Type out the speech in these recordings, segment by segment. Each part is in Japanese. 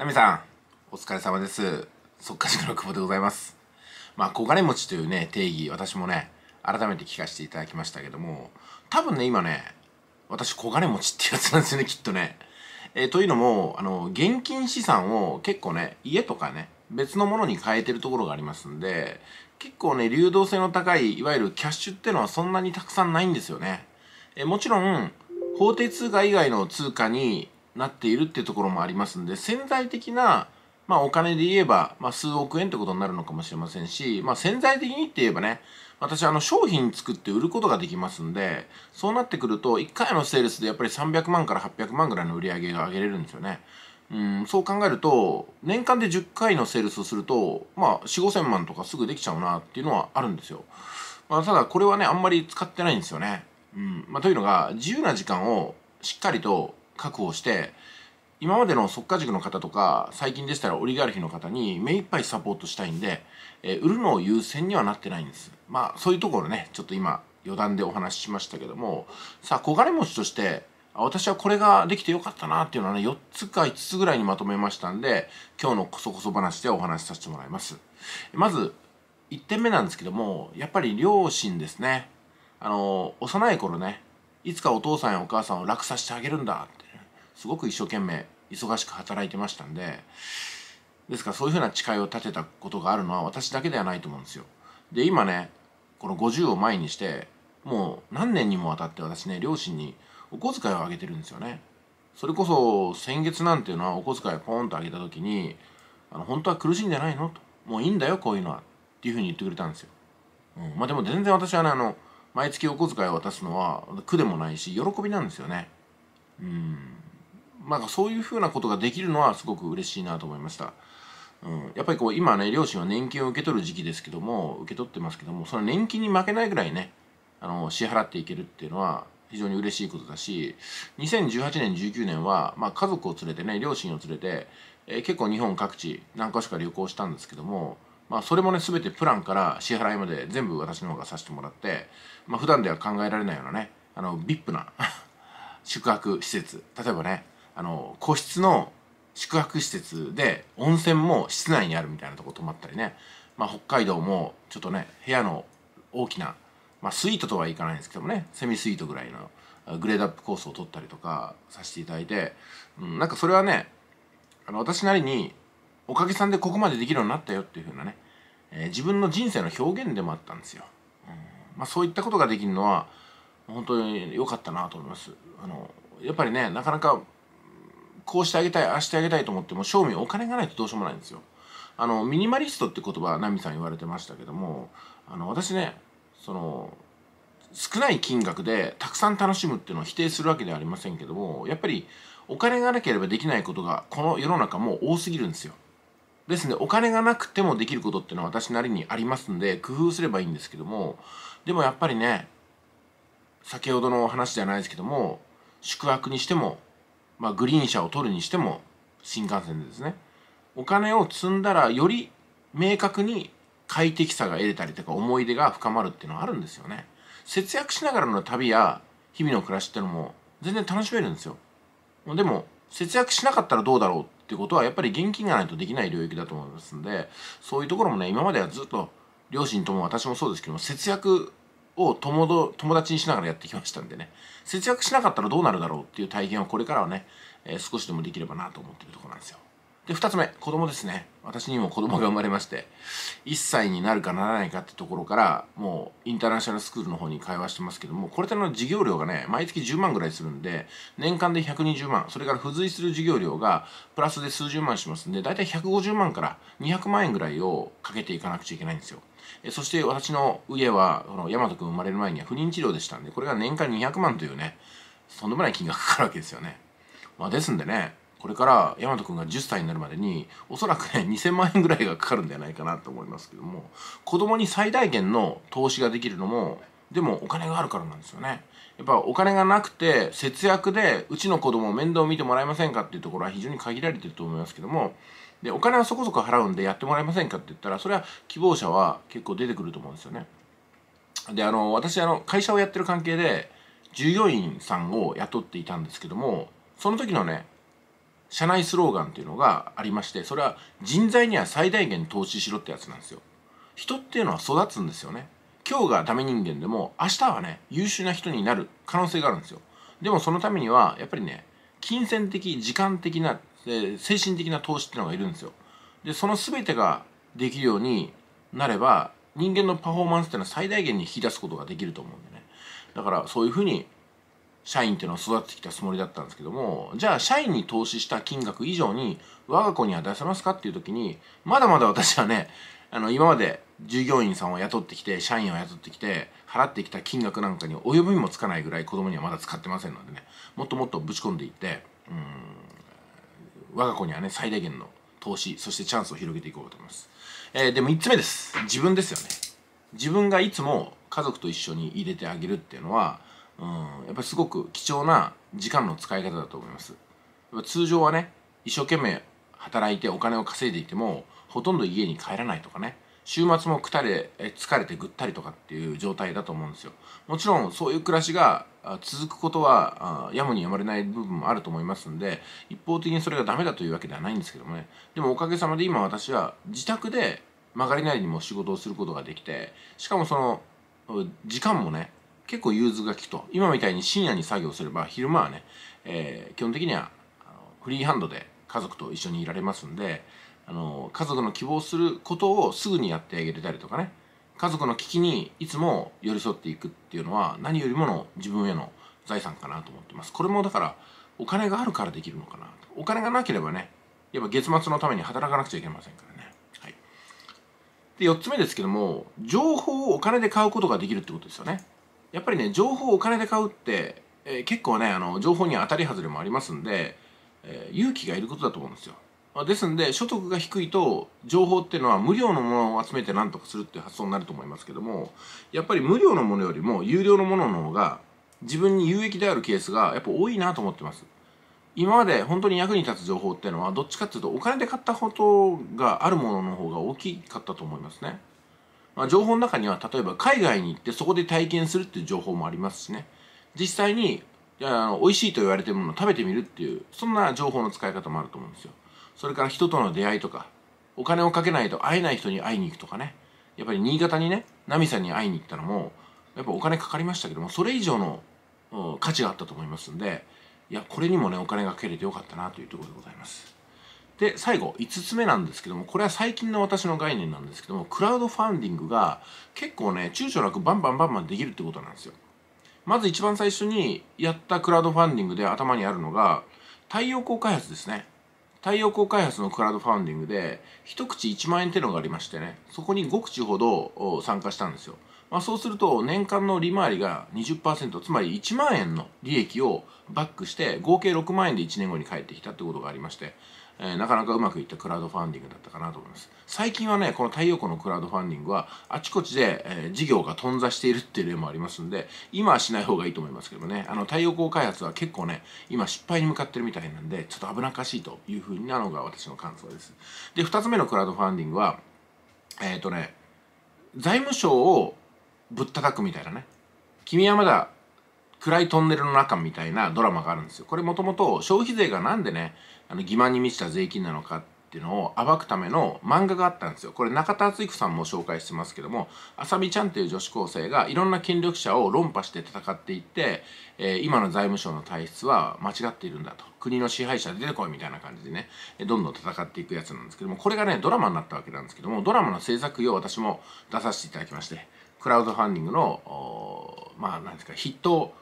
ナミさん、お疲れ様です。そっかしの久保でございます。まあ、小金持ちというね、定義、私もね、改めて聞かせていただきましたけども、多分ね、今ね、私、小金持ちってやつなんですよね、きっとね。えー、というのも、あの、現金資産を結構ね、家とかね、別のものに変えてるところがありますんで、結構ね、流動性の高い、いわゆるキャッシュってのはそんなにたくさんないんですよね。えー、もちろん、法定通貨以外の通貨になっているっていうところもありますんで、潜在的な、まあお金で言えば、まあ数億円ってことになるのかもしれませんし、まあ潜在的にって言えばね、私あの商品作って売ることができますんで、そうなってくると、1回のセールスでやっぱり300万から800万ぐらいの売り上げが上げれるんですよね。うん、そう考えると、年間で10回のセールスをすると、まあ、4、5000万とかすぐできちゃうなっていうのはあるんですよ。まあ、ただ、これはね、あんまり使ってないんですよね。うん。まあ、というのが、自由な時間をしっかりと確保して今までの速価塾の方とか最近でしたらオリガルヒの方に目いっぱいサポートしたいんで、えー、売るのを優先にはなってないんですまあそういうところねちょっと今余談でお話ししましたけどもさあ小金持ちとして私はこれができてよかったなっていうのはね4つか5つぐらいにまとめましたんで今日のこそこそ話でお話しさせてもらいますまず1点目なんですけどもやっぱり両親ですねあの幼い頃ねいつかお父さんやお母さんを楽させてあげるんだってすごく一生懸命忙しく働いてましたんでですからそういうふうな誓いを立てたことがあるのは私だけではないと思うんですよ。で今ねこの50を前にしてもう何年にもわたって私ね両親にお小遣いをあげてるんですよね。それこそ先月なんていうのはお小遣いポンとあげた時にあの本当は苦しいんじゃないのともういいんだよこういうのはっていうふうに言ってくれたんですよ。うん、まあでも全然私はねあの毎月お小遣いを渡すのは苦でもないし喜びなんですよね。うんまあ、そういうふうなことができるのはすごく嬉しいなと思いました。うん、やっぱりこう今ね両親は年金を受け取る時期ですけども受け取ってますけどもその年金に負けないぐらいねあの支払っていけるっていうのは非常に嬉しいことだし2018年19年は、まあ、家族を連れてね両親を連れて、えー、結構日本各地何か所か旅行したんですけども、まあ、それもね全てプランから支払いまで全部私の方がさせてもらって、まあ、普段では考えられないようなねあの VIP な 宿泊施設例えばねあの個室の宿泊施設で温泉も室内にあるみたいなとこ泊まったりね、まあ、北海道もちょっとね部屋の大きな、まあ、スイートとはいかないんですけどもねセミスイートぐらいのグレードアップコースを取ったりとかさせていただいて、うん、なんかそれはねあの私なりにおかげさんでここまでできるようになったよっていう風なね、えー、自分の人生の表現でもあったんですよ、うんまあ、そういったことができるのは本当に良かったなと思いますあのやっぱりねなかなかこうしてあげたいああしてあげたいと思っても正味お金がないとどうしようもないんですよあのミニマリストって言葉ナミさん言われてましたけどもあの私ねその少ない金額でたくさん楽しむっていうのを否定するわけではありませんけどもやっぱりお金がなければできないことがこの世の中もう多すぎるんですよですね、お金がなくてもできることっていうのは私なりにありますんで工夫すればいいんですけどもでもやっぱりね先ほどの話じゃないですけども宿泊にしてもまあ、グリーン車を取るにしても新幹線でですねお金を積んだらより明確に快適さが得れたりとか思い出が深まるっていうのはあるんですよね節約しながらの旅や日々の暮らしってのも全然楽しめるんですよでも節約しなかったらどうだろうってことはやっぱり現金がないとできない領域だと思いますんでそういうところもね今まではずっと両親とも私もそうですけども節約を友友達にしながらやってきましたんでね節約しなかったらどうなるだろうっていう体験をこれからはね、えー、少しでもできればなと思ってるとこなんですよ。で二つ目子供ですね私にも子供が生まれまして1歳になるかならないかってところからもうインターナショナルスクールの方に会話してますけどもこれっての授業料がね毎月10万ぐらいするんで年間で120万それから付随する授業料がプラスで数十万しますんで大体150万から200万円ぐらいをかけていかなくちゃいけないんですよ。そして私の家はこの大和君生まれる前には不妊治療でしたんでこれが年間200万というねとんでもない金額かかるわけですよね。まあ、ですんでねこれから大和君が10歳になるまでにおそらくね2000万円ぐらいがかかるんじゃないかなと思いますけども子供に最大限の投資ができるのもでもお金があるからなんですよねやっぱお金がなくて節約でうちの子供面倒見てもらえませんかっていうところは非常に限られてると思いますけどもでお金はそこそこ払うんでやってもらえませんかって言ったらそれは希望者は結構出てくると思うんですよねであの私あの会社をやってる関係で従業員さんを雇っていたんですけどもその時のね社内スローガンというのがありましてそれは人材には最大限投資しろってやつなんですよ人っていうのは育つんですよね今日がダメ人間でも明日はね優秀な人になる可能性があるんですよでもそのためにはやっぱりね金銭的時間的な、えー、精神的な投資っていうのがいるんですよでその全てができるようになれば人間のパフォーマンスっていうのは最大限に引き出すことができると思うんでねだからそういうふうに社員っていうのを育ててきたつもりだったんですけどもじゃあ社員に投資した金額以上に我が子には出せますかっていう時にまだまだ私はねあの今まで従業員さんを雇ってきて社員を雇ってきて払ってきた金額なんかに及びもつかないぐらい子供にはまだ使ってませんのでねもっともっとぶち込んでいってうん我が子にはね最大限の投資そしてチャンスを広げていこうと思います、えー、でも3つ目です自分ですよね自分がいつも家族と一緒に入れてあげるっていうのはうん、やっぱりすごく貴重な時間の使い方だと思います通常はね一生懸命働いてお金を稼いでいてもほとんど家に帰らないとかね週末もくたれ疲れてぐったりとかっていう状態だと思うんですよもちろんそういう暮らしが続くことはやむにやまれない部分もあると思いますんで一方的にそれがダメだというわけではないんですけどもねでもおかげさまで今私は自宅で曲がりなりにも仕事をすることができてしかもその時間もね結構融通が利くと今みたいに深夜に作業すれば昼間はね、えー、基本的にはフリーハンドで家族と一緒にいられますんであの家族の希望することをすぐにやってあげれたりとかね家族の危機にいつも寄り添っていくっていうのは何よりもの自分への財産かなと思ってますこれもだからお金があるからできるのかなお金がなければねやっぱ月末のために働かなくちゃいけませんからねはいで4つ目ですけども情報をお金で買うことができるってことですよねやっぱりね情報をお金で買うって、えー、結構ねあの情報に当たり外れもありますんで、えー、勇気がいることだと思うんですよですんで所得が低いと情報っていうのは無料のものを集めて何とかするっていう発想になると思いますけどもやっぱり無料のものよりも有料のものの方が自分に有益であるケースがやっぱ多いなと思ってます今まで本当に役に立つ情報っていうのはどっちかっていうとお金で買ったことがあるものの方が大きかったと思いますねまあ、情報の中には例えば海外に行ってそこで体験するっていう情報もありますしね実際にあの美味しいと言われてるものを食べてみるっていうそんな情報の使い方もあると思うんですよそれから人との出会いとかお金をかけないと会えない人に会いに行くとかねやっぱり新潟にね奈美さんに会いに行ったのもやっぱお金かかりましたけどもそれ以上の価値があったと思いますんでいやこれにもねお金がかけれてよかったなというところでございます。で、最後、5つ目なんですけども、これは最近の私の概念なんですけども、クラウドファンディングが結構ね、躊躇なくバンバンバンバンできるってことなんですよ。まず一番最初にやったクラウドファンディングで頭にあるのが、太陽光開発ですね。太陽光開発のクラウドファンディングで、一口1万円ってのがありましてね、そこに5口ほど参加したんですよ。まあ、そうすると、年間の利回りが20%、つまり1万円の利益をバックして、合計6万円で1年後に返ってきたってことがありまして、えー、なかなかうまくいったクラウドファンディングだったかなと思います。最近はね、この太陽光のクラウドファンディングは、あちこちで、えー、事業が頓挫しているっていう例もありますんで、今はしない方がいいと思いますけどもね、あの、太陽光開発は結構ね、今失敗に向かってるみたいなんで、ちょっと危なっかしいというふうなのが私の感想です。で、二つ目のクラウドファンディングは、えっ、ー、とね、財務省をぶったたくみたいなね、君はまだ暗いトンネルの中みたいなドラマがあるんですよ。これもともと消費税がなんでね、あの、欺瞞に満ちた税金なのかっていうのを暴くための漫画があったんですよ。これ中田敦彦さんも紹介してますけども、あさみちゃんっていう女子高生がいろんな権力者を論破して戦っていって、えー、今の財務省の体質は間違っているんだと。国の支配者出てこいみたいな感じでね、どんどん戦っていくやつなんですけども、これがね、ドラマになったわけなんですけども、ドラマの制作用を私も出させていただきまして、クラウドファンディングの、まあ、なんですか、筆頭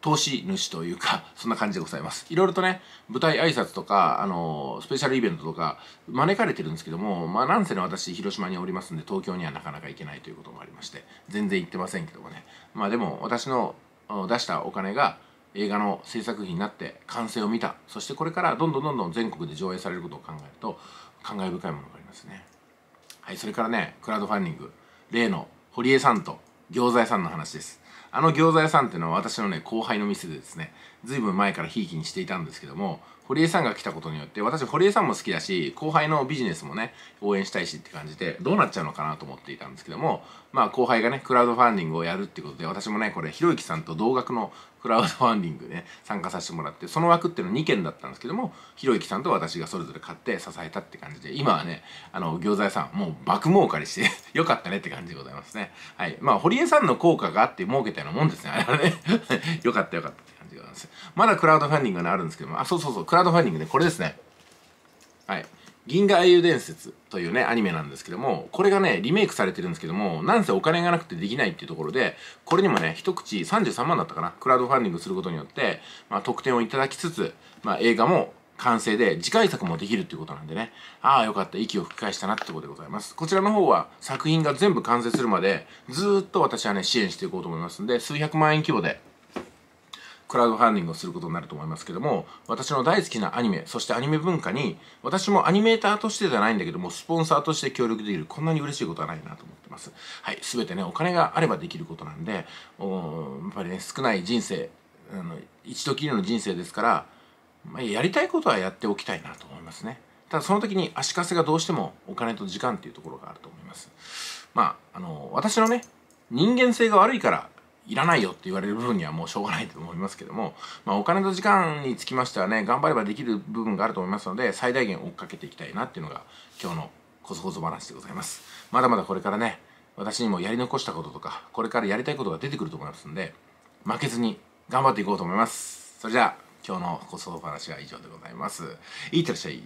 投資主というか、そんな感じでございます。いろいろとね、舞台挨拶とか、あのー、スペシャルイベントとか、招かれてるんですけども、まあ、なんせね、私、広島におりますんで、東京にはなかなか行けないということもありまして、全然行ってませんけどもね。まあ、でも、私の出したお金が、映画の制作費になって完成を見たそしてこれからどんどんどんどん全国で上映されることを考えると感慨深いものがありますねはいそれからねクラウドファンディング例の堀江さんと餃子屋さんの話ですあの餃子屋さんっていうのは私のね後輩の店でですね随分前からひいきにしていたんですけども堀江さんが来たことによって私堀江さんも好きだし後輩のビジネスもね応援したいしって感じでどうなっちゃうのかなと思っていたんですけどもまあ後輩がねクラウドファンディングをやるってことで私もねこれひろゆきさんと同額の クラウドファンディングね参加させてもらってその枠っていうのは2件だったんですけどもひろゆきさんと私がそれぞれ買って支えたって感じで今はねあの餃子屋さんもう爆儲かりして よかったねって感じでございますねはいまあ堀江さんの効果があって儲けたようなもんですねあれはね よかったよかったでございますまだクラウドファンディングがあるんですけどもあそうそうそうクラウドファンディングねこれですねはい銀河英雄伝説というね、アニメなんですけども、これがね、リメイクされてるんですけども、なんせお金がなくてできないっていうところで、これにもね、一口33万だったかな、クラウドファンディングすることによって、まあ、得点をいただきつつ、まあ、映画も完成で、次回作もできるっていうことなんでね、ああ、よかった、息を吹き返したなってことでございます。こちらの方は、作品が全部完成するまで、ずっと私はね、支援していこうと思いますんで、数百万円規模で、クラウドファンディングをすることになると思いますけども、私の大好きなアニメ、そしてアニメ文化に、私もアニメーターとしてじゃないんだけども、スポンサーとして協力できる、こんなに嬉しいことはないなと思ってます。はい、すべてね、お金があればできることなんで、おやっぱりね、少ない人生、あの一度きりの人生ですから、まあ、やりたいことはやっておきたいなと思いますね。ただその時に足かせがどうしてもお金と時間っていうところがあると思います。まあ、あの、私のね、人間性が悪いからいらないよって言われる部分にはもうしょうがないと思いますけども、まあ、お金と時間につきましてはね頑張ればできる部分があると思いますので最大限追っかけていきたいなっていうのが今日のコソコソ話でございますまだまだこれからね私にもやり残したこととかこれからやりたいことが出てくると思いますんで負けずに頑張っていこうと思いますそれじゃあ今日のコソコソ話は以上でございますいってらっしゃい